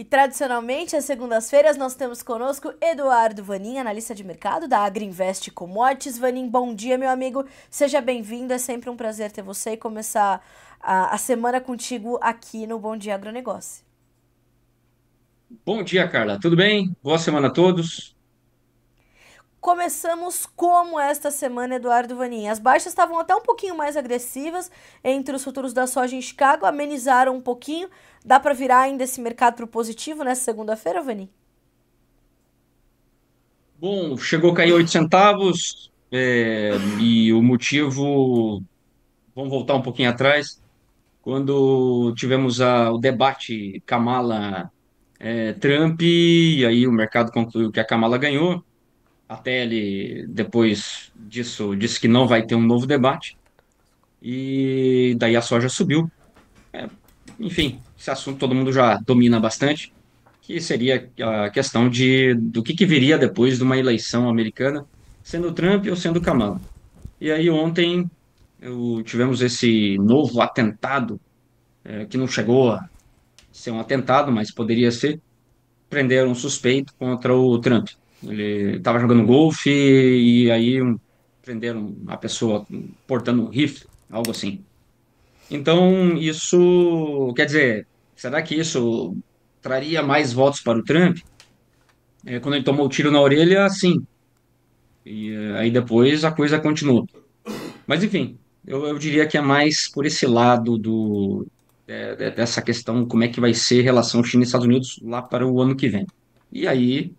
E tradicionalmente, às segundas-feiras, nós temos conosco Eduardo Vanin, analista de mercado da Agriinvest Commodities. Vanin, bom dia, meu amigo. Seja bem-vindo. É sempre um prazer ter você e começar a, a semana contigo aqui no Bom Dia Agronegócio. Bom dia, Carla. Tudo bem? Boa semana a todos. Começamos como esta semana, Eduardo Vanin. As baixas estavam até um pouquinho mais agressivas entre os futuros da soja em Chicago, amenizaram um pouquinho. Dá para virar ainda esse mercado para o positivo nessa segunda-feira, Vanin? Bom, chegou a cair 8 centavos é, e o motivo. Vamos voltar um pouquinho atrás. Quando tivemos a, o debate Kamala-Trump, é, e aí o mercado concluiu que a Kamala ganhou até ele, depois disso, disse que não vai ter um novo debate. E daí a soja subiu. É, enfim, esse assunto todo mundo já domina bastante, que seria a questão de do que, que viria depois de uma eleição americana, sendo Trump ou sendo Kamala. E aí ontem eu, tivemos esse novo atentado, é, que não chegou a ser um atentado, mas poderia ser, prender um suspeito contra o Trump. Ele estava jogando golfe e aí prenderam a pessoa portando um rifle, algo assim. Então, isso quer dizer, será que isso traria mais votos para o Trump? É, quando ele tomou o tiro na orelha, sim. E eh, aí depois a coisa continua. Mas enfim, eu, eu diria que é mais por esse lado do, é, dessa questão, como é que vai ser a relação China e Estados Unidos lá para o ano que vem. E aí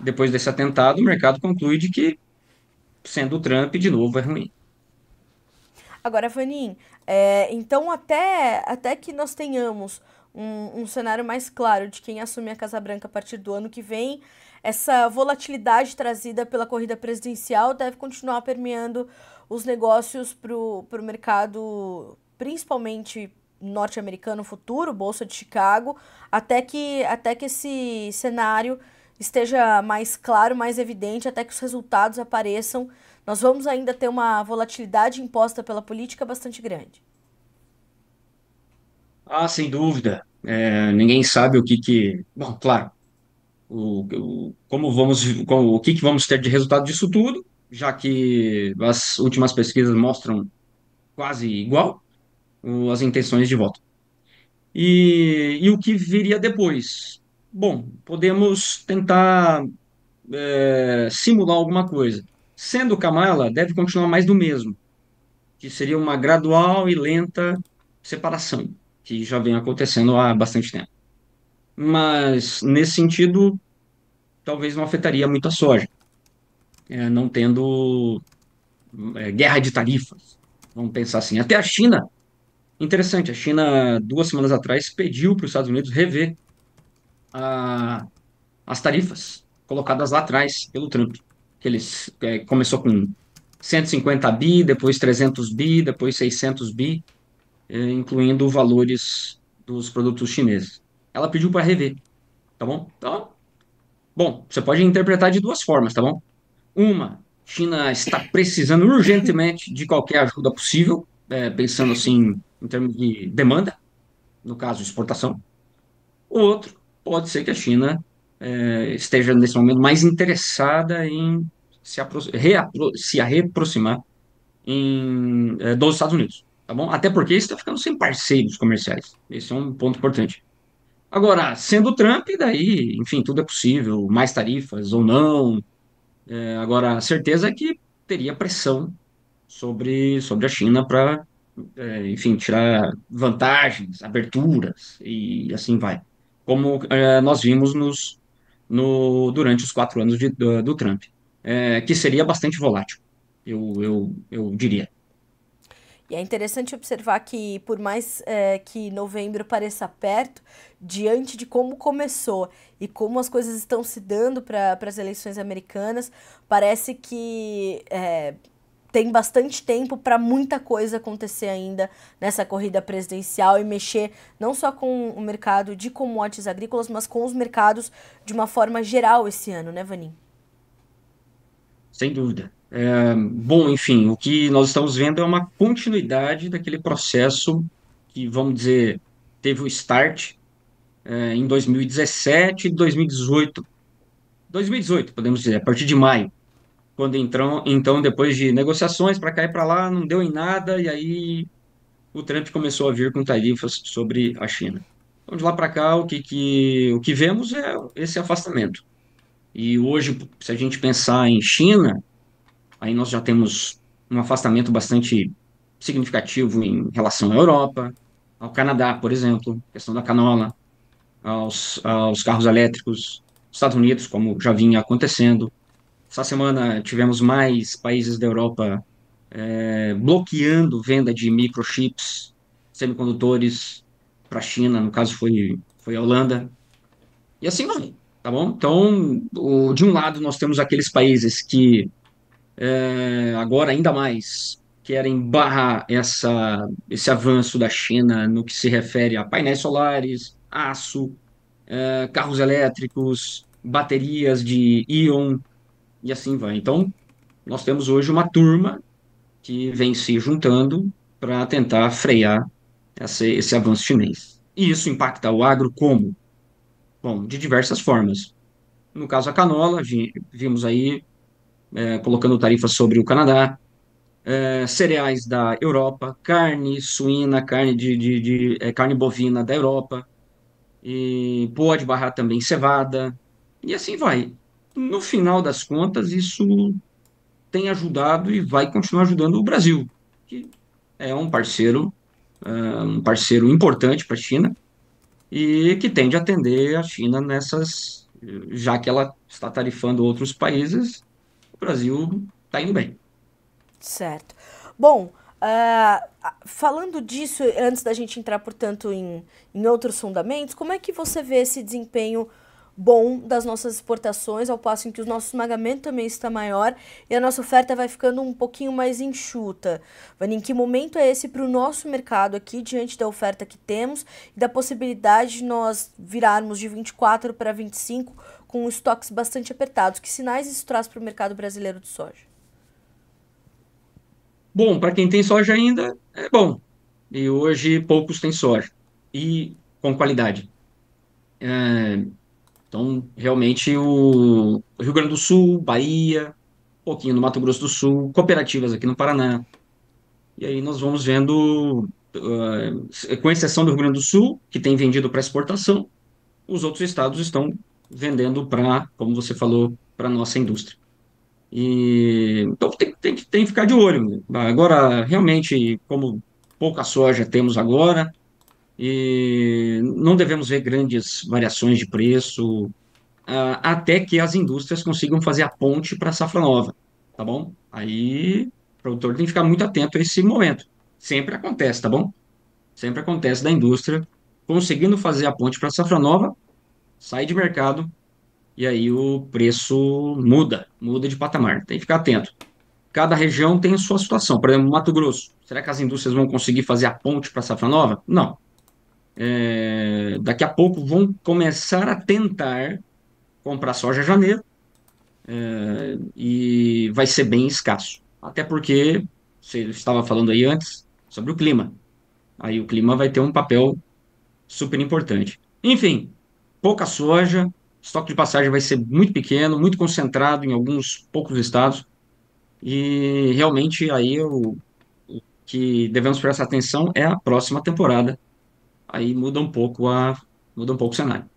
depois desse atentado, o mercado conclui de que, sendo o Trump, de novo é ruim. Agora, Vanin, é, então até, até que nós tenhamos um, um, cenário mais claro de quem assumir a Casa Branca a partir do ano que vem, essa volatilidade trazida pela corrida presidencial deve continuar permeando os negócios para o mercado, principalmente norte-americano futuro, Bolsa de Chicago, até que, até que esse cenário esteja mais claro, mais evidente, até que os resultados apareçam. Nós vamos ainda ter uma volatilidade imposta pela política bastante grande. Ah, sem dúvida. É, ninguém sabe o que que. Bom, claro. O, o, como vamos, o que, que vamos ter de resultado disso tudo, já que as últimas pesquisas mostram quase igual as intenções de voto. E, e o que viria depois? bom, podemos tentar é, simular alguma coisa. Sendo Kamala, deve continuar mais do mesmo, que seria uma gradual e lenta separação, que já vem acontecendo há bastante tempo. Mas, nesse sentido, talvez não afetaria muito a soja, é, não tendo é, guerra de tarifas. Vamos pensar assim. Até a China, interessante, a China, duas semanas atrás, pediu para os Estados Unidos rever a, as tarifas colocadas lá atrás pelo Trump. Que ele é, começou com 150 bi, depois 300 bi, depois 600 bi, é, incluindo valores dos produtos chineses. Ela pediu para rever, tá bom? Então, bom, você pode interpretar de duas formas, tá bom? Uma, China está precisando urgentemente de qualquer ajuda possível, é, pensando assim em termos de demanda, no caso exportação. O outro pode ser que a China é, esteja nesse momento mais interessada em se, se aproximar em, é, dos Estados Unidos, tá bom? Até porque está ficando sem parceiros comerciais. Esse é um ponto importante. Agora, sendo Trump, daí, enfim, tudo é possível, mais tarifas ou não. É, agora, a certeza é que teria pressão sobre, sobre a China para, é, enfim, tirar vantagens, aberturas e assim vai como é, nós vimos nos, no, durante os quatro anos de, do, do, Trump, é, que seria bastante volátil, eu, eu, eu diria. E é interessante observar que, por mais é, que novembro pareça perto, diante de como começou e como as coisas estão se dando para as eleições americanas, parece que é, tem bastante tempo para muita coisa acontecer ainda nessa corrida presidencial e mexer não só com o mercado de commodities agrícolas, mas com os mercados de uma forma geral esse ano, né, Vanim? Sem dúvida. É, bom, enfim, o que nós estamos vendo é uma continuidade daquele processo que, vamos dizer, teve o start é, em 2017 e 2018. 2018, podemos dizer, a partir de maio. Quando entrou, então, depois de negociações para cá e para lá, não deu em nada, e aí o Trump começou a vir com tarifas sobre a China. Então, de lá para cá, o que, que, o que vemos é esse afastamento. E hoje, se a gente pensar em China, aí nós já temos um afastamento bastante significativo em relação à Europa, ao Canadá, por exemplo, questão da canola, aos, aos carros elétricos, Estados Unidos, como já vinha acontecendo, essa semana tivemos mais países da Europa é, bloqueando venda de microchips, semicondutores para a China, no caso foi, foi a Holanda. E assim vai, tá bom? Então, o, de um lado, nós temos aqueles países que é, agora ainda mais querem barrar essa, esse avanço da China no que se refere a painéis solares, aço, é, carros elétricos, baterias de íon, e assim vai. Então, nós temos hoje uma turma que vem se juntando para tentar frear esse, esse avanço chinês. E isso impacta o agro como? Bom, de diversas formas. No caso a canola, vi, vimos aí é, colocando tarifas sobre o Canadá, é, cereais da Europa, carne suína, carne de, de, de é, carne bovina da Europa, e pode barrar também cevada, e assim vai no final das contas, isso tem ajudado e vai continuar ajudando o Brasil, que é um parceiro, ah, um parceiro importante para a China e que tende a atender a China nessas, já que ela está tarifando outros países, o Brasil está indo bem. Certo. Bom, uh, falando disso, antes da gente entrar, portanto, em, em outros fundamentos, como é que você vê esse desempenho? bom das nossas exportações, ao passo em que o nosso esmagamento também está maior e a nossa oferta vai ficando um pouquinho mais enxuta. Vani, em que momento é esse para o nosso mercado aqui, diante da oferta que temos e da possibilidade de nós virarmos de 24 para 25 com estoques bastante apertados? Que sinais isso traz para o mercado brasileiro de soja? Bom, para quem tem soja ainda, é bom. E hoje poucos têm soja. E com qualidade. É, então, realmente, o Rio Grande do Sul, Bahia, um pouquinho no Mato Grosso do Sul, cooperativas aqui no Paraná. E aí nós vamos vendo, uh, com exceção do Rio Grande do Sul, que tem vendido para exportação, os outros estados estão vendendo para, como você falou, para nossa indústria. E, então tem, tem, tem que ficar de olho. Né? Agora, realmente, como pouca soja temos agora, e não devemos ver grandes variações de preço ah, até que as indústrias consigam fazer a ponte para a safra nova, tá bom? Aí o produtor tem que ficar muito atento a esse momento. Sempre acontece, tá bom? Sempre acontece da indústria conseguindo fazer a ponte para a safra nova, sai de mercado e aí o preço muda, muda de patamar. Tem que ficar atento. Cada região tem a sua situação. Por exemplo, Mato Grosso. Será que as indústrias vão conseguir fazer a ponte para a safra nova? Não é, daqui a pouco vão começar a tentar comprar soja em janeiro é, e vai ser bem escasso. Até porque você estava falando aí antes sobre o clima. Aí o clima vai ter um papel super importante. Enfim, pouca soja, estoque de passagem vai ser muito pequeno, muito concentrado em alguns poucos estados. E realmente aí o, o que devemos prestar atenção é a próxima temporada aí muda um pouco a muda um pouco o cenário.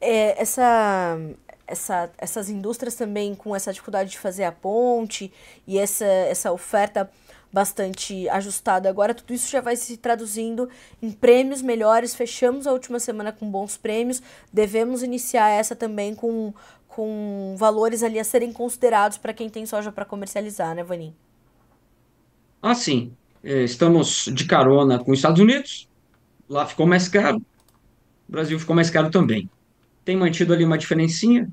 É, essa, essa, essas indústrias também com essa dificuldade de fazer a ponte e essa, essa oferta bastante ajustada agora, tudo isso já vai se traduzindo em prêmios melhores. Fechamos a última semana com bons prêmios, devemos iniciar essa também com, com valores ali a serem considerados para quem tem soja para comercializar, né, Vanin? Ah, sim. É, estamos de carona com os Estados Unidos, Lá ficou mais caro, o Brasil ficou mais caro também. Tem mantido ali uma diferencinha,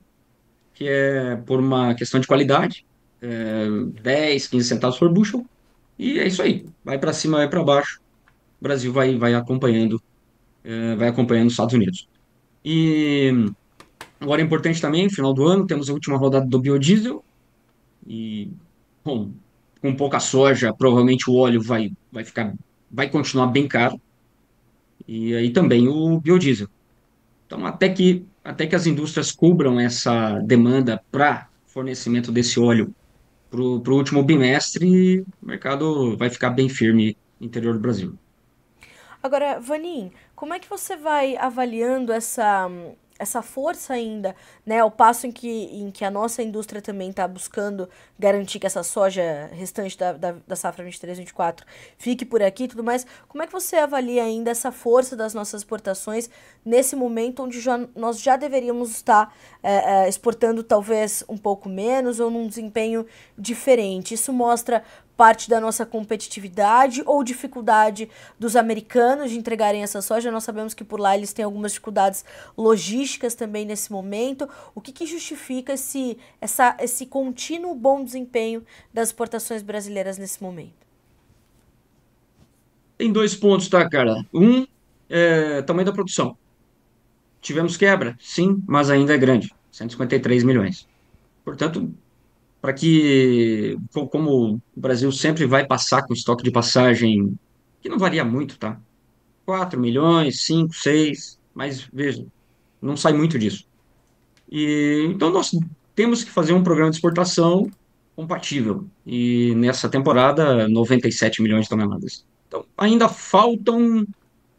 que é por uma questão de qualidade, é 10, 15 centavos por bushel, e é isso aí. Vai para cima, vai para baixo. O Brasil vai, vai acompanhando, é, vai acompanhando os Estados Unidos. E agora é importante também, final do ano, temos a última rodada do biodiesel. E, bom, com pouca soja, provavelmente o óleo vai, vai ficar, vai continuar bem caro e aí também o biodiesel. Então, até que, até que as indústrias cubram essa demanda para fornecimento desse óleo para o último bimestre, o mercado vai ficar bem firme no interior do Brasil. Agora, Vanin, como é que você vai avaliando essa essa força ainda, né? Ao passo em que, em que a nossa indústria também está buscando garantir que essa soja restante da, da, da safra 23-24 fique por aqui e tudo mais, como é que você avalia ainda essa força das nossas exportações nesse momento onde já, nós já deveríamos estar é, é, exportando talvez um pouco menos ou num desempenho diferente? Isso mostra parte da nossa competitividade ou dificuldade dos americanos de entregarem essa soja. Nós sabemos que por lá eles têm algumas dificuldades logísticas também nesse momento. O que, que justifica esse, essa, esse contínuo bom desempenho das exportações brasileiras nesse momento? Tem dois pontos, tá, cara? Um, é, tamanho da produção. Tivemos quebra, sim, mas ainda é grande, 153 milhões. Portanto, para que, como o Brasil sempre vai passar com estoque de passagem, que não varia muito, tá? 4 milhões, 5, 6, mas veja, não sai muito disso. E, então nós temos que fazer um programa de exportação compatível. E nessa temporada, 97 milhões de toneladas. Então ainda faltam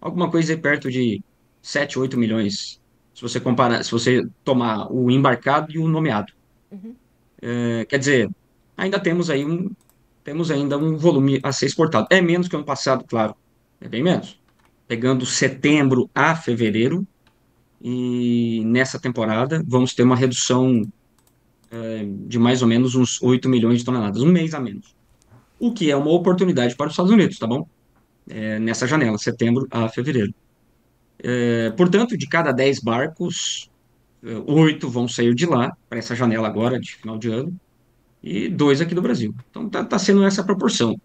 alguma coisa perto de 7, 8 milhões, se você comparar, se você tomar o embarcado e o nomeado. Uhum. É, quer dizer, ainda temos aí um temos ainda um volume a ser exportado. É menos que ano passado, claro. É bem menos. Pegando setembro a fevereiro, e nessa temporada vamos ter uma redução é, de mais ou menos uns 8 milhões de toneladas, um mês a menos. O que é uma oportunidade para os Estados Unidos, tá bom? É, nessa janela, setembro a fevereiro. É, portanto, de cada 10 barcos, é, oito vão sair de lá, para essa janela agora, de final de ano, e dois aqui do Brasil. Então está tá sendo essa proporção.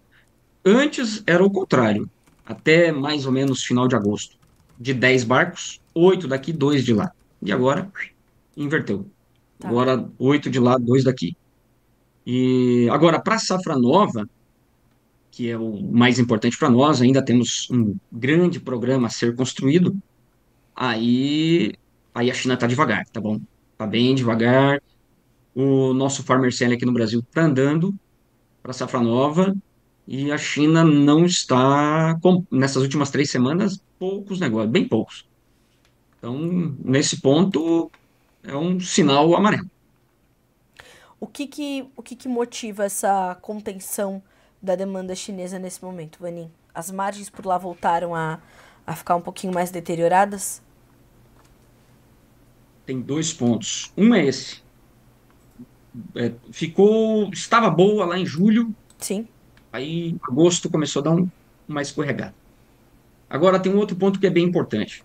Antes era o contrário, até mais ou menos final de agosto. De dez barcos, oito daqui, dois de lá. E agora inverteu. Tá. Agora oito de lá, dois daqui. E agora para a Safra Nova, que é o mais importante para nós, ainda temos um grande programa a ser construído. Aí aí a China está devagar, tá bom? Está bem devagar. O nosso farmer selling aqui no Brasil está andando para safra nova e a China não está, nessas últimas três semanas, poucos negócios, bem poucos. Então, nesse ponto, é um sinal amarelo. O que que, o que, que motiva essa contenção da demanda chinesa nesse momento, Vanin? As margens por lá voltaram a, a ficar um pouquinho mais deterioradas? tem dois pontos. Um é esse. É, ficou. Estava boa lá em julho. Sim. Aí em agosto começou a dar um, uma escorregada. Agora tem um outro ponto que é bem importante.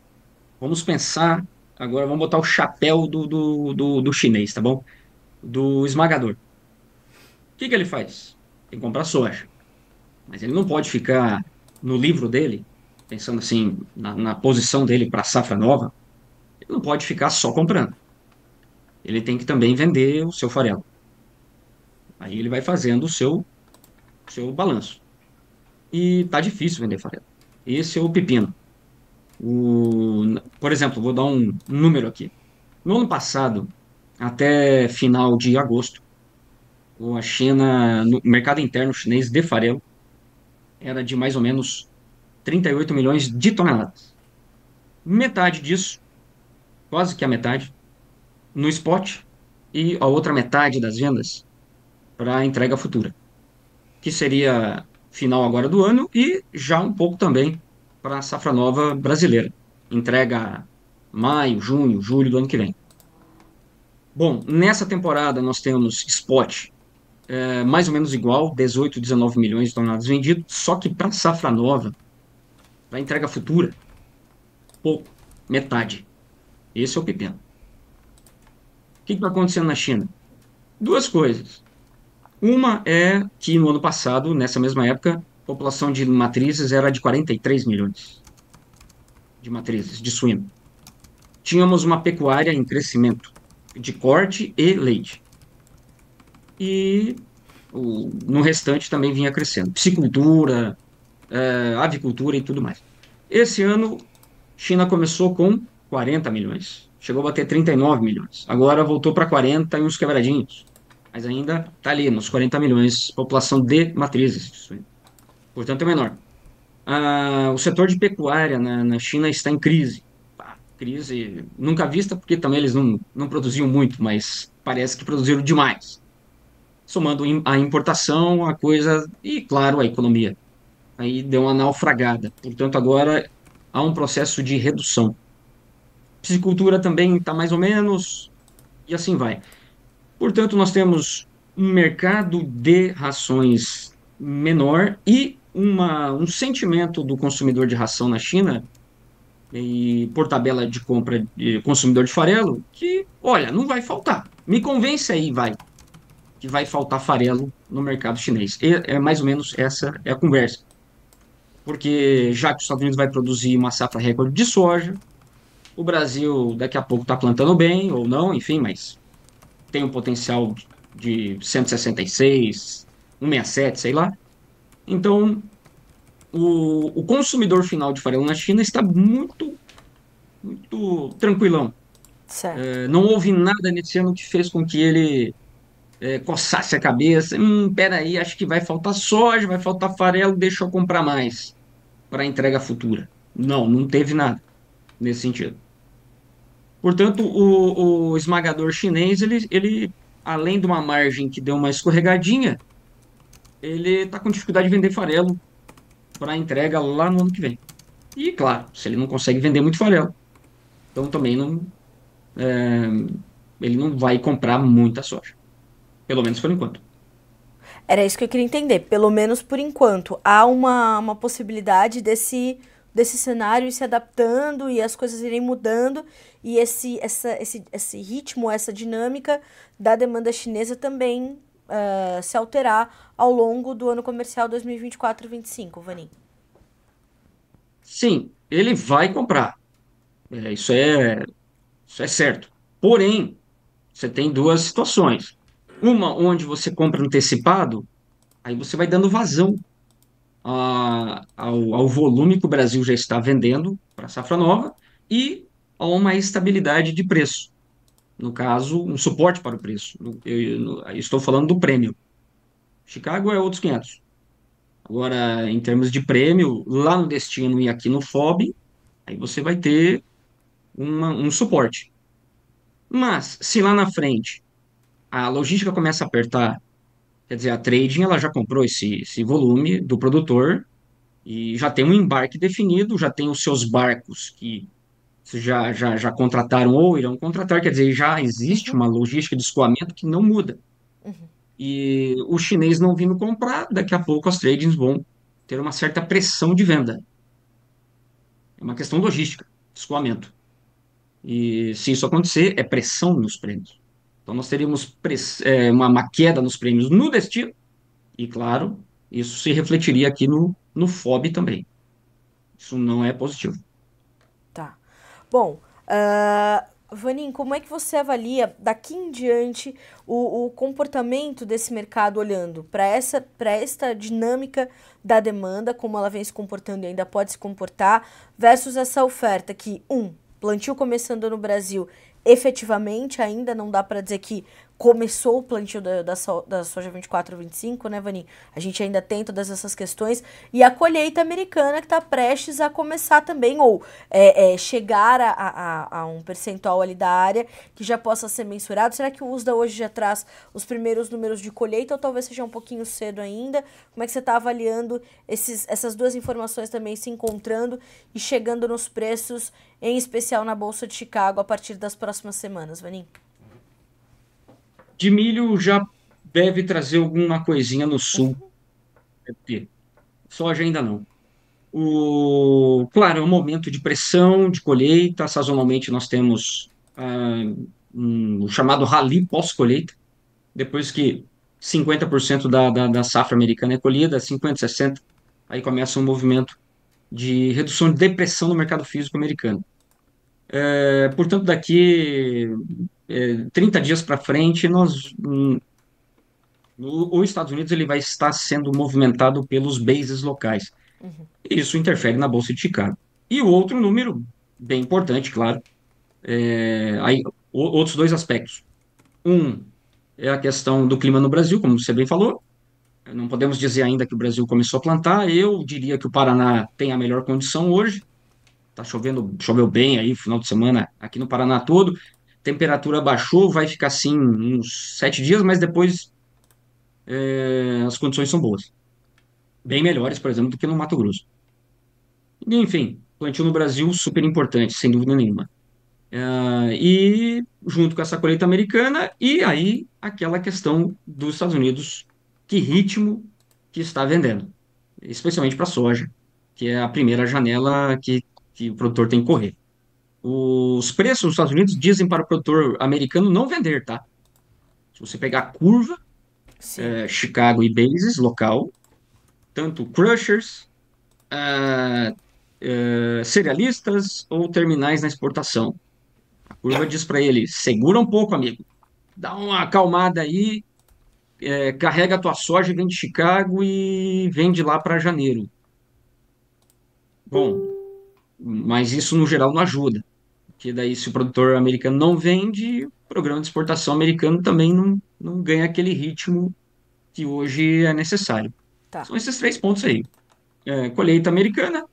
Vamos pensar. Agora vamos botar o chapéu do, do, do, do chinês, tá bom? Do esmagador. O que, que ele faz? Tem que comprar soja. Mas ele não pode ficar no livro dele, pensando assim, na, na posição dele para safra nova, ele não pode ficar só comprando. Ele tem que também vender o seu farelo. Aí ele vai fazendo o seu, seu balanço. E tá difícil vender farelo. Esse é o pepino. O, por exemplo, vou dar um, número aqui. No ano passado, até final de agosto, a China, no mercado interno chinês de farelo, era de mais ou menos 38 milhões de toneladas. Metade disso quase que a metade, no spot e a outra metade das vendas para a entrega futura, que seria final agora do ano e já um pouco também para a safra nova brasileira. Entrega maio, junho, julho do ano que vem. Bom, nessa temporada nós temos spot é, mais ou menos igual, 18, 19 milhões de toneladas vendidas, só que para safra nova, para entrega futura, pouco, metade. Esse é o pepino. O que está acontecendo na China? Duas coisas. Uma é que no ano passado, nessa mesma época, a população de matrizes era de 43 milhões de matrizes, de suíno. Tínhamos uma pecuária em crescimento de corte e leite. E o, no restante também vinha crescendo. Piscicultura, é, avicultura e tudo mais. Esse ano, China começou com 40 milhões. Chegou a bater 39 milhões. Agora voltou para 40 e uns quebradinhos. Mas ainda está ali, nos 40 milhões, população de matrizes. Portanto, é menor. Ah, o setor de pecuária na, na China está em crise. crise nunca vista, porque também eles não, não produziam muito, mas parece que produziram demais. Somando a importação, a coisa e, claro, a economia. Aí deu uma naufragada. Portanto, agora há um processo de redução. Psicultura também está mais ou menos, e assim vai. Portanto, nós temos um mercado de rações menor e uma, um sentimento do consumidor de ração na China e por tabela de compra de consumidor de farelo que, olha, não vai faltar. Me convence aí, vai, que vai faltar farelo no mercado chinês. E é mais ou menos essa é a conversa. Porque já que os Estados Unidos vai produzir uma safra recorde de soja, o Brasil daqui a pouco está plantando bem ou não, enfim, mas tem um potencial de 166, 167, sei lá. Então, o, o consumidor final de farelo na China está muito, muito tranquilão. É, não houve nada nesse ano que fez com que ele é, coçasse a cabeça. Hum, peraí, acho que vai faltar soja, vai faltar farelo, deixa eu comprar mais para entrega futura. Não, não teve nada nesse sentido. Portanto, o, o esmagador chinês, ele, ele, além de uma margem que deu uma escorregadinha, ele está com dificuldade de vender farelo para entrega lá no ano que vem. E, claro, se ele não consegue vender muito farelo, então também não, é, ele não vai comprar muita soja. Pelo menos por enquanto. Era isso que eu queria entender. Pelo menos por enquanto. Há uma, uma possibilidade desse desse cenário e se adaptando e as coisas irem mudando e esse, essa, esse, esse ritmo, essa dinâmica da demanda chinesa também uh, se alterar ao longo do ano comercial 2024-25, Vanim. Sim, ele vai comprar. É, isso, é, isso é certo. Porém, você tem duas situações. Uma onde você compra antecipado, aí você vai dando vazão a, ao, ao, volume que o Brasil já está vendendo para a safra nova e a uma estabilidade de preço. No caso, um suporte para o preço. Eu, eu, eu estou falando do prêmio. Chicago é outros 500. Agora, em termos de prêmio, lá no destino e aqui no FOB, aí você vai ter uma, um suporte. Mas, se lá na frente a logística começa a apertar Quer dizer, a trading ela já comprou esse, esse volume do produtor e já tem um embarque definido, já tem os seus barcos que já, já, já contrataram ou irão contratar, quer dizer, já existe uma logística de escoamento que não muda. Uhum. E o chinês não vindo comprar, daqui a pouco as tradings vão ter uma certa pressão de venda. É uma questão logística, escoamento. E se isso acontecer, é pressão nos prêmios. Então nós teríamos é, uma, uma queda nos prêmios no destino, e claro, isso se refletiria aqui no, no FOB também. Isso não é positivo. Tá. Bom, uh, Vanin, como é que você avalia daqui em diante o, o comportamento desse mercado olhando para essa para esta dinâmica da demanda, como ela vem se comportando e ainda pode se comportar, versus essa oferta que um plantio começando no Brasil efetivamente ainda, não dá para dizer que começou o plantio da, da, so, da soja 24 25, né, Vani? A gente ainda tem todas essas questões. E a colheita americana que está prestes a começar também, ou é, é, chegar a, a, a, um percentual ali da área que já possa ser mensurado. Será que o USDA hoje já traz os primeiros números de colheita, ou talvez seja um pouquinho cedo ainda? Como é que você está avaliando esses, essas duas informações também se encontrando e chegando nos preços, em especial na Bolsa de Chicago, a partir das próximas semanas, Vaninho? De milho já deve trazer alguma coisinha no sul. Soja ainda não. O, claro, é um momento de pressão, de colheita. Sazonalmente nós temos ah, um, o chamado rally pós-colheita. Depois que 50% da, da, da safra americana é colhida, 50%, 60%, aí começa um movimento de redução de depressão no mercado físico americano. É, portanto, daqui 30 é, dias para frente, nós no, hum, os Estados Unidos ele vai estar sendo movimentado pelos bases locais. Uhum. Isso interfere na Bolsa de Chicago. E o outro número, bem importante, claro, é, aí, o, outros dois aspectos. Um é a questão do clima no Brasil, como você bem falou. Não podemos dizer ainda que o Brasil começou a plantar. Eu diria que o Paraná tem a melhor condição hoje. Está chovendo, choveu bem aí final de semana aqui no Paraná todo temperatura baixou, vai ficar assim uns sete dias, mas depois é, as condições são boas. Bem melhores, por exemplo, do que no Mato Grosso. Enfim, plantio no Brasil super importante, sem dúvida nenhuma. É, e junto com essa colheita americana, e aí aquela questão dos Estados Unidos, que ritmo que está vendendo, especialmente para soja, que é a primeira janela que, que o produtor tem que correr. Os preços dos Estados Unidos dizem para o produtor americano não vender, tá? Se você pegar a curva, é, Chicago e Bases, local, tanto crushers, uh, uh, cerealistas ou terminais na exportação. A curva diz para ele: segura um pouco, amigo, dá uma acalmada aí, é, carrega a tua soja e vem de Chicago e vende lá para janeiro. Bom, mas isso no geral não ajuda. Porque daí, se o produtor americano não vende, o programa de exportação americano também não, não ganha aquele ritmo que hoje é necessário. Tá. São esses três pontos aí. É, colheita americana,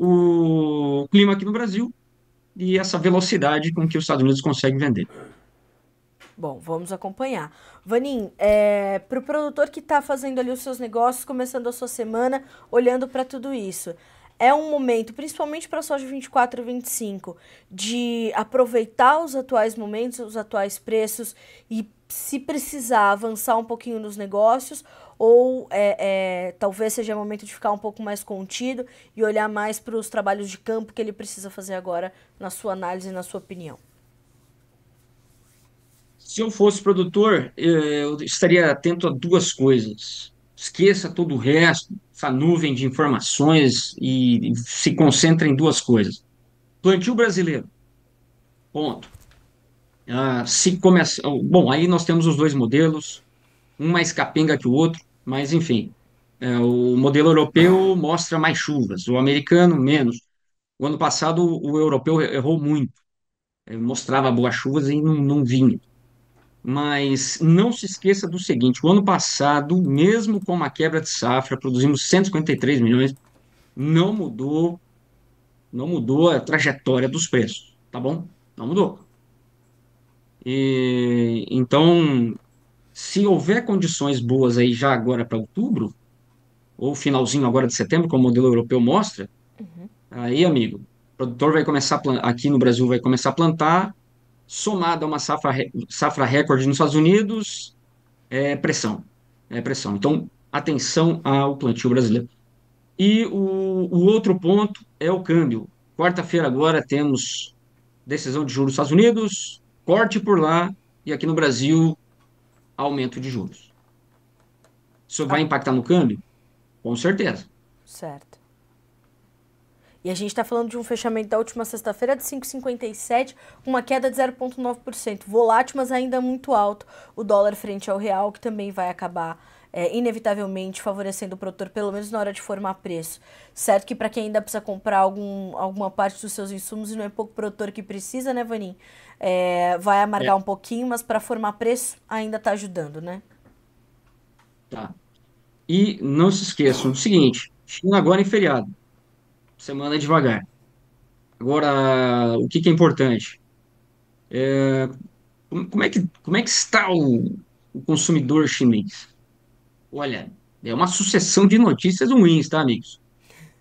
o clima aqui no Brasil e essa velocidade com que os Estados Unidos conseguem vender. Bom, vamos acompanhar. Vanin, é, para o produtor que está fazendo ali os seus negócios, começando a sua semana, olhando para tudo isso, é um momento, principalmente para a soja 24 e 25, de aproveitar os atuais momentos, os atuais preços e se precisar avançar um pouquinho nos negócios ou é, é, talvez seja momento de ficar um pouco mais contido e olhar mais para os trabalhos de campo que ele precisa fazer agora na sua análise, na sua opinião? Se eu fosse produtor, eh, eu estaria atento a duas coisas esqueça todo o resto, essa nuvem de informações e se concentre em duas coisas. Plantio brasileiro, ponto. Ah, se começa, bom, aí nós temos os dois modelos, um mais capenga que o outro, mas enfim, é, o modelo europeu mostra mais chuvas, o americano menos. O ano passado o europeu errou muito, mostrava boas chuvas e não, não vinha mas não se esqueça do seguinte: o ano passado, mesmo com uma quebra de safra, produzimos 153 milhões, não mudou, não mudou a trajetória dos preços, tá bom? Não mudou. E, então, se houver condições boas aí já agora para outubro, ou finalzinho agora de setembro, como o modelo europeu mostra, uhum. aí, amigo, o produtor vai começar, aqui no Brasil vai começar a plantar, somado a uma safra, safra recorde nos Estados Unidos, é pressão. É pressão. Então, atenção ao plantio brasileiro. E o, o outro ponto é o câmbio. Quarta-feira agora temos decisão de juros nos Estados Unidos, corte por lá, e aqui no Brasil, aumento de juros. Isso vai ah. impactar no câmbio? Com certeza. Certo. E a gente está falando de um fechamento da última sexta-feira de 5,57, uma queda de 0,9%. Volátil, mas ainda muito alto. O dólar frente ao real, que também vai acabar é, inevitavelmente favorecendo o produtor, pelo menos na hora de formar preço. Certo que para quem ainda precisa comprar algum, alguma parte dos seus insumos, e não é pouco produtor que precisa, né, Vanin? É, vai amargar é. um pouquinho, mas para formar preço ainda está ajudando, né? Tá. E não se esqueçam o seguinte: China agora em feriado. Semana é devagar. Agora, o que, que é importante? É, como, é que, como é que está o, o consumidor chinês? Olha, é uma sucessão de notícias ruins, tá, amigos?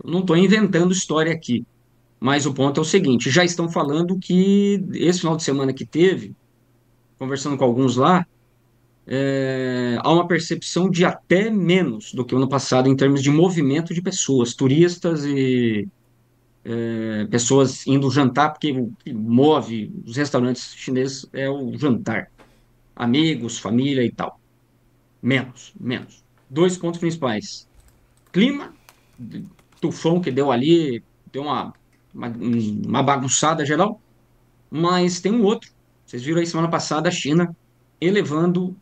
Eu não estou inventando história aqui. Mas o ponto é o seguinte: já estão falando que esse final de semana que teve, conversando com alguns lá, é, há uma percepção de até menos do que o ano passado em termos de movimento de pessoas, turistas e é, pessoas indo jantar, porque o que move os restaurantes chineses é o jantar. Amigos, família e tal. Menos, menos. Dois pontos principais. Clima, tufão que deu ali, deu uma, uma, uma bagunçada geral. Mas tem um outro. Vocês viram aí semana passada a China elevando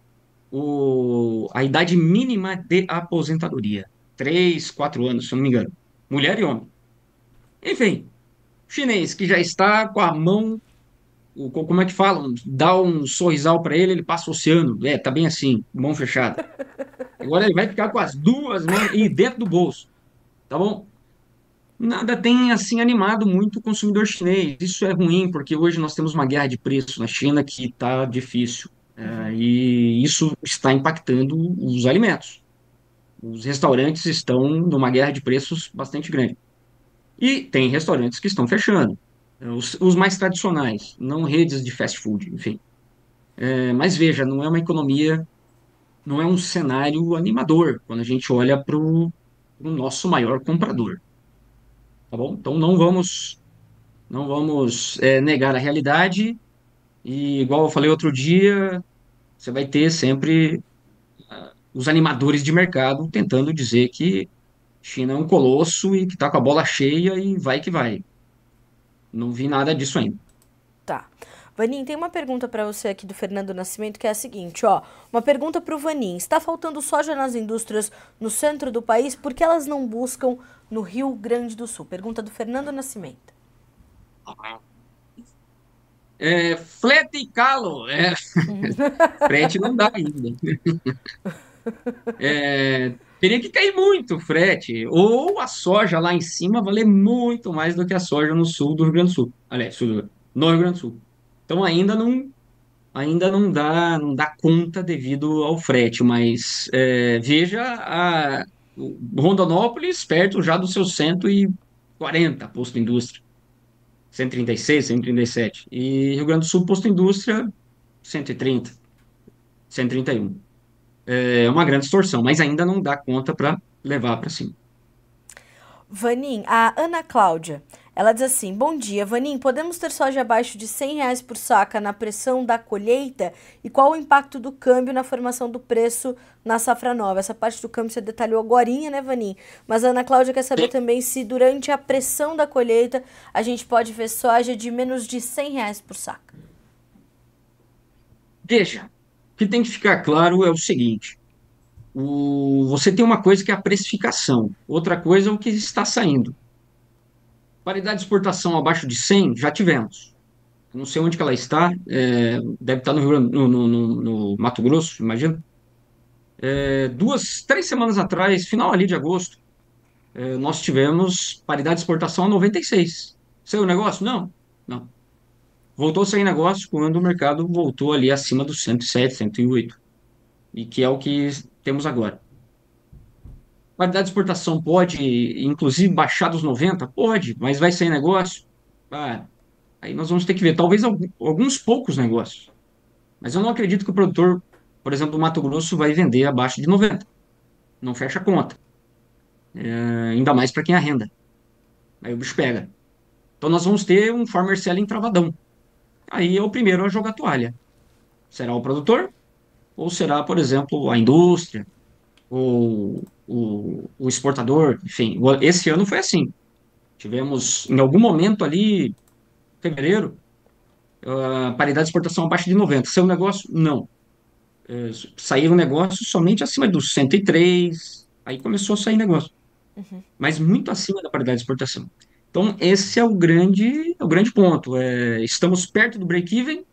o, a idade mínima de aposentadoria. Três, quatro anos, se eu não me engano. Mulher e homem. Enfim, chinês que já está com a mão, o, como é que fala? Dá um sorrisal para ele, ele passa o oceano. É, tá bem assim, mão fechada. Agora ele vai ficar com as duas mãos e dentro do bolso. Tá bom? Nada tem assim animado muito o consumidor chinês. Isso é ruim, porque hoje nós temos uma guerra de preços na China que está difícil. Uhum. e isso está impactando os alimentos. Os restaurantes estão numa guerra de preços bastante grande. E tem restaurantes que estão fechando. É, os, os mais tradicionais, não redes de fast food, enfim. É, mas veja, não é uma economia, não é um cenário animador quando a gente olha para o nosso maior comprador. Tá bom? Então não vamos, não vamos é, negar a realidade e igual eu falei outro dia, você vai ter sempre uh, os animadores de mercado tentando dizer que China é um colosso e que está com a bola cheia e vai que vai. Não vi nada disso ainda. Tá. Vanin, tem uma pergunta para você aqui do Fernando Nascimento que é a seguinte, ó. Uma pergunta para o Vanin. Está faltando soja nas indústrias no centro do país, por que elas não buscam no Rio Grande do Sul? Pergunta do Fernando Nascimento. Uhum. É, flete e calo. É. frete não dá ainda. É, teria que cair muito o frete. Ou a soja lá em cima valer muito mais do que a soja no sul do Rio Grande do Sul. Aliás, sul, no Rio Grande do Sul. Então ainda não ainda não dá não dá conta devido ao frete, mas é, veja a Rondonópolis perto já dos seus 140 posto de indústria. 136, 137. E Rio Grande do Sul, posto indústria, 130, 131. É uma grande distorção, mas ainda não dá conta para levar para cima. Vanin, a Ana Cláudia. Ela diz assim: Bom dia, Vanin. Podemos ter soja abaixo de 100 reais por saca na pressão da colheita? E qual o impacto do câmbio na formação do preço na safra nova? Essa parte do câmbio você detalhou agora, né, Vanin? Mas a Ana Cláudia quer saber Sim. também se durante a pressão da colheita a gente pode ver soja de menos de 100 reais por saca. Veja, o que tem que ficar claro é o seguinte: o, você tem uma coisa que é a precificação, outra coisa é o que está saindo. Paridade de exportação abaixo de 100, já tivemos. Não sei onde que ela está, é, deve estar no, no, no, no Mato Grosso, imagina. É, duas, três semanas atrás, final ali de agosto, é, nós tivemos paridade de exportação a 96. Saiu o negócio? Não, não. Voltou a sair negócio quando o mercado voltou ali acima dos 107, 108. E que é o que temos agora. Qualidade de exportação pode, inclusive, baixar dos 90? Pode, mas vai sair negócio? Ah, aí nós vamos ter que ver. Talvez alguns poucos negócios. Mas eu não acredito que o produtor, por exemplo, do Mato Grosso, vai vender abaixo de 90. Não fecha a conta. É, ainda mais para quem arrenda. Aí o bicho pega. Então nós vamos ter um farmer selling travadão. Aí é o primeiro a jogar toalha. Será o produtor, ou será, por exemplo, a indústria, ou o, o exportador, enfim. Esse ano foi assim. Tivemos, em algum momento ali, fevereiro, a ah, paridade de exportação abaixo de 90. Seu negócio? Não. É, saíram negócios somente acima dos 103, aí começou a sair negócio. Uhum. Mas muito acima da paridade de exportação. Então, esse é o grande, é o grande ponto. É, estamos perto do break-even,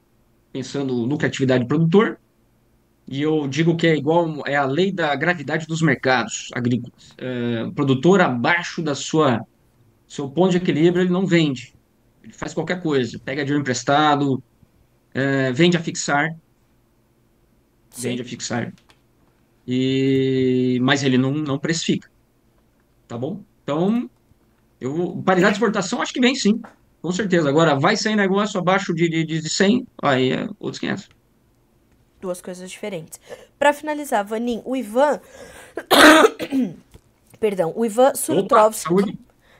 pensando no lucratividade produtor, e eu digo que é igual, é a lei da gravidade dos mercados agrícolas. É, o produtor abaixo da sua seu ponto de equilíbrio, ele não vende. Ele faz qualquer coisa, pega dinheiro emprestado, é, vende a fixar. Sim. Vende a fixar. E, mas ele não, não precifica. Tá bom? Então, eu, paridade de exportação acho que vem sim, com certeza. Agora, vai sair negócio abaixo de, de, de 100, aí é outros 500 duas coisas diferentes. Para finalizar, Vanin, o Ivan. Perdão, o Ivan Surtrovski.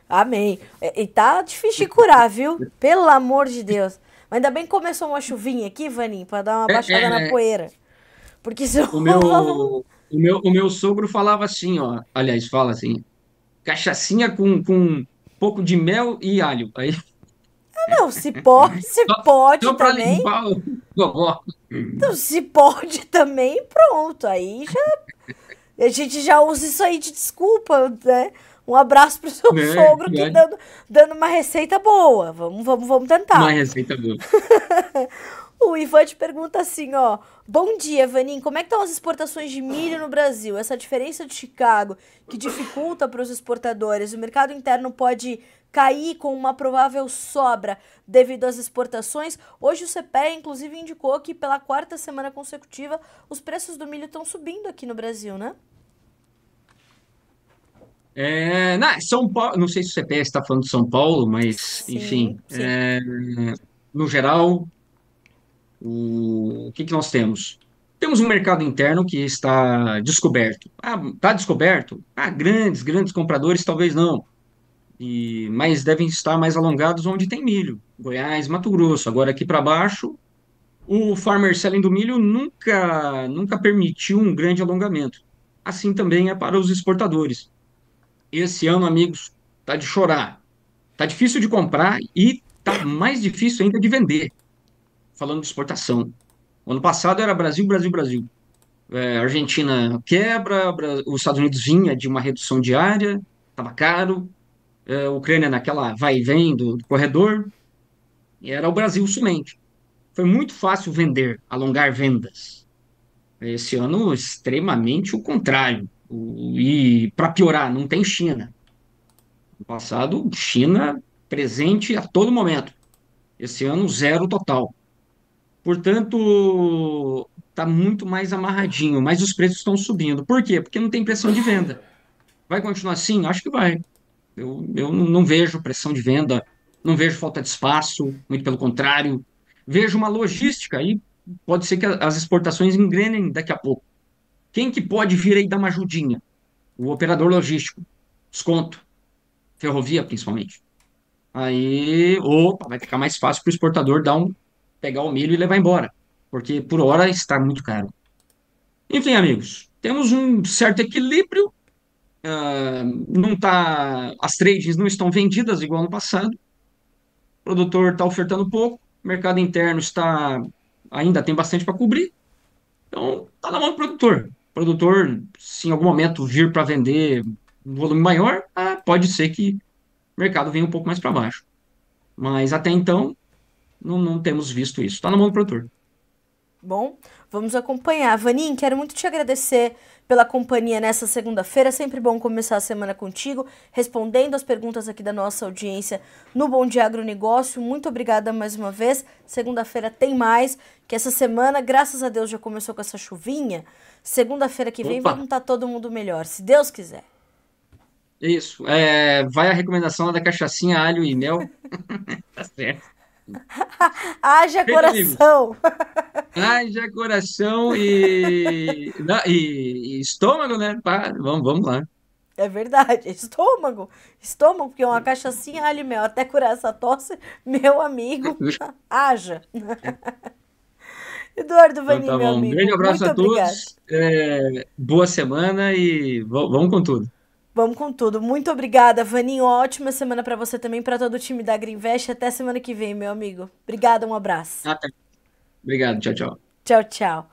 Amém. E, é, e tá difícil de curar, viu? Pelo amor de Deus. Mas ainda bem que começou uma chuvinha aqui, Vanin, para dar uma é, baixada é, na é. poeira. Porque se o meu, o meu O meu sogro falava assim, ó. Aliás, fala assim: cachaçinha com, com um pouco de mel e alho. Aí. Ah, não, se pode, se pode só também. Limpar o... Então, se pode também, pronto. Aí já. A gente já usa isso aí de desculpa, né? Um abraço pro seu é, sogro que dando, dando uma receita boa. Vamos, vamos, vamos tentar. Uma receita boa. o Ivan te pergunta assim, ó. Bom dia, Vanin. Como é que estão as exportações de milho no Brasil? Essa diferença de Chicago que dificulta para os exportadores. O mercado interno pode cair com uma provável sobra devido às exportações. Hoje o CPE, inclusive, indicou que pela quarta semana consecutiva os preços do milho estão subindo aqui no Brasil, né? É, na São Paulo, não sei se o CPE está falando de São Paulo, mas sim, enfim, sim. É, no geral, o, o que, que nós temos? Temos um mercado interno que está descoberto. Ah, está descoberto? Ah, grandes, grandes compradores, talvez não e mas devem estar mais alongados onde tem milho, Goiás, Mato Grosso. Agora aqui para baixo, o farmer selling do milho nunca nunca permitiu um grande alongamento. Assim também é para os exportadores. Esse ano, amigos, tá de chorar. Tá difícil de comprar e tá mais difícil ainda de vender. Falando de exportação. O ano passado era Brasil, Brasil, Brasil. É, Argentina quebra, os Estados Unidos vinha de uma redução diária, estava caro, é, a Ucrânia naquela vai e vem do, do corredor, era o Brasil somente. Foi muito fácil vender, alongar vendas. Esse ano, extremamente o contrário. O, e para piorar, não tem China. No passado, China presente a todo momento. Esse ano, zero total. Portanto, está muito mais amarradinho, mas os preços estão subindo. Por quê? Porque não tem pressão de venda. Vai continuar assim? Acho que vai. Eu, eu não vejo pressão de venda, não vejo falta de espaço, muito pelo contrário. Vejo uma logística Aí pode ser que as exportações engrenem daqui a pouco. Quem que pode vir aí dar uma ajudinha? O operador logístico. Desconto. Ferrovia, principalmente. Aí, opa, vai ficar mais fácil para o exportador dar um, pegar o milho e levar embora. Porque por hora está muito caro. Enfim, amigos, temos um certo equilíbrio ah, não tá, as trades não estão vendidas igual no passado. O produtor está ofertando pouco, o mercado interno está ainda tem bastante para cobrir. Então, está na mão do produtor. O produtor, se em algum momento vir para vender um volume maior, ah, pode ser que o mercado venha um pouco mais para baixo. Mas até então, não, não temos visto isso. Está na mão do produtor. Bom, vamos acompanhar. Vanin, quero muito te agradecer pela companhia nessa segunda-feira. É sempre bom começar a semana contigo, respondendo as perguntas aqui da nossa audiência no Bom Dia Agronegócio. Muito obrigada mais uma vez. Segunda-feira tem mais, que essa semana, graças a Deus, já começou com essa chuvinha. Segunda-feira que vem Opa. vamos estar tá todo mundo melhor, se Deus quiser. Isso. É, vai a recomendação da cachaçinha, alho e mel. tá certo. Haja coração! Haja coração e, não, e, e, estômago, né? Pá, vamos, vamos lá. É verdade, estômago. Estômago, porque uma cachaçinha ali, meu, até curar essa tosse, meu amigo, haja. Eduardo Vanim, então tá meu amigo. Um grande abraço a todos. É, boa semana e vamos com tudo. Vamos com tudo. Muito obrigada, Vaninho. Ótima semana para você também, para todo o time da Greenvest. Até semana que vem, meu amigo. Obrigada, um abraço. Até. Obrigado, tchau, tchau. Tchau, tchau.